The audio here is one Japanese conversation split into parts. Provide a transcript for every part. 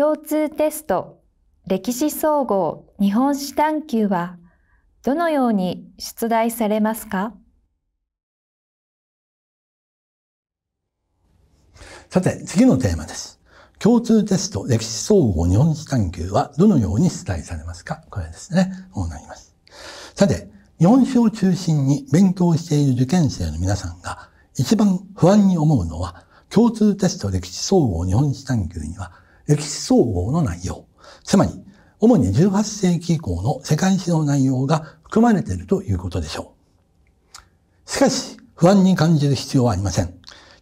共通テスト歴史総合日本史探究はどのように出題されますかさて、次のテーマです。共通テスト歴史総合日本史探究はどのように出題されますかこれですね。こうなります。さて、日本史を中心に勉強している受験生の皆さんが一番不安に思うのは共通テスト歴史総合日本史探究には歴史総合の内容、つまり、主に18世紀以降の世界史の内容が含まれているということでしょう。しかし、不安に感じる必要はありません。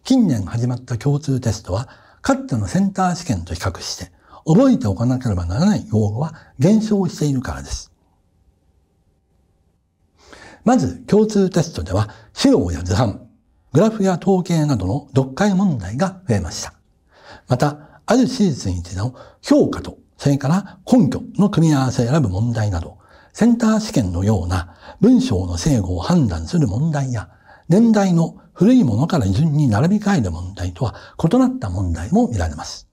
近年始まった共通テストは、かつてのセンター試験と比較して、覚えておかなければならない用語は減少しているからです。まず、共通テストでは、資料や図版、グラフや統計などの読解問題が増えました。また、ある事実についての評価と、それから根拠の組み合わせを選ぶ問題など、センター試験のような文章の正合を判断する問題や、年代の古いものから順に並び替える問題とは異なった問題も見られます。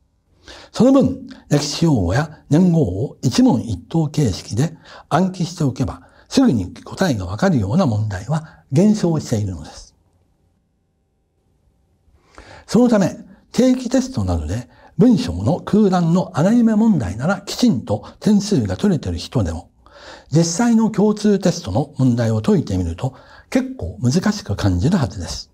その分、歴史用語や年号を一問一答形式で暗記しておけば、すぐに答えがわかるような問題は減少しているのです。そのため、定期テストなどで文章の空欄の穴埋め問題ならきちんと点数が取れてる人でも、実際の共通テストの問題を解いてみると結構難しく感じるはずです。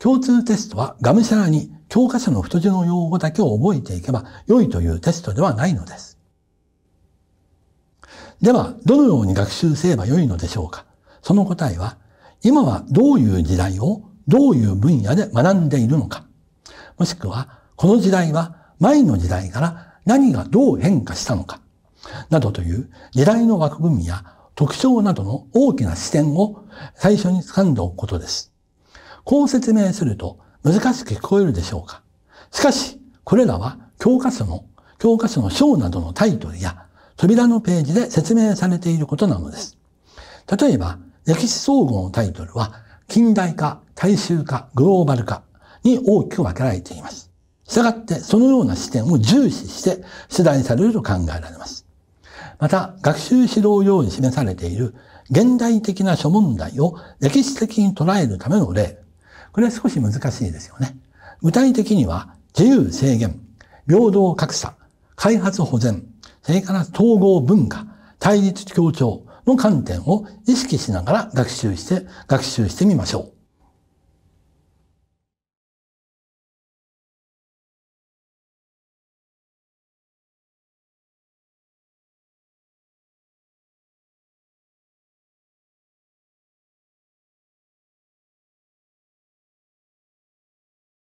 共通テストはがむしゃらに教科書の太字の用語だけを覚えていけば良いというテストではないのです。では、どのように学習すれば良いのでしょうかその答えは、今はどういう時代をどういう分野で学んでいるのかもしくは、この時代は前の時代から何がどう変化したのか、などという時代の枠組みや特徴などの大きな視点を最初に掴んでおくことです。こう説明すると難しく聞こえるでしょうか。しかし、これらは教科書の、教科書の章などのタイトルや扉のページで説明されていることなのです。例えば、歴史総合のタイトルは、近代化、大衆化、グローバル化に大きく分けられています。したがって、そのような視点を重視して次第されると考えられます。また、学習指導用に示されている現代的な諸問題を歴史的に捉えるための例。これは少し難しいですよね。具体的には、自由制限、平等格差、開発保全、それから統合文化、対立協調の観点を意識しながら学習して、学習してみましょう。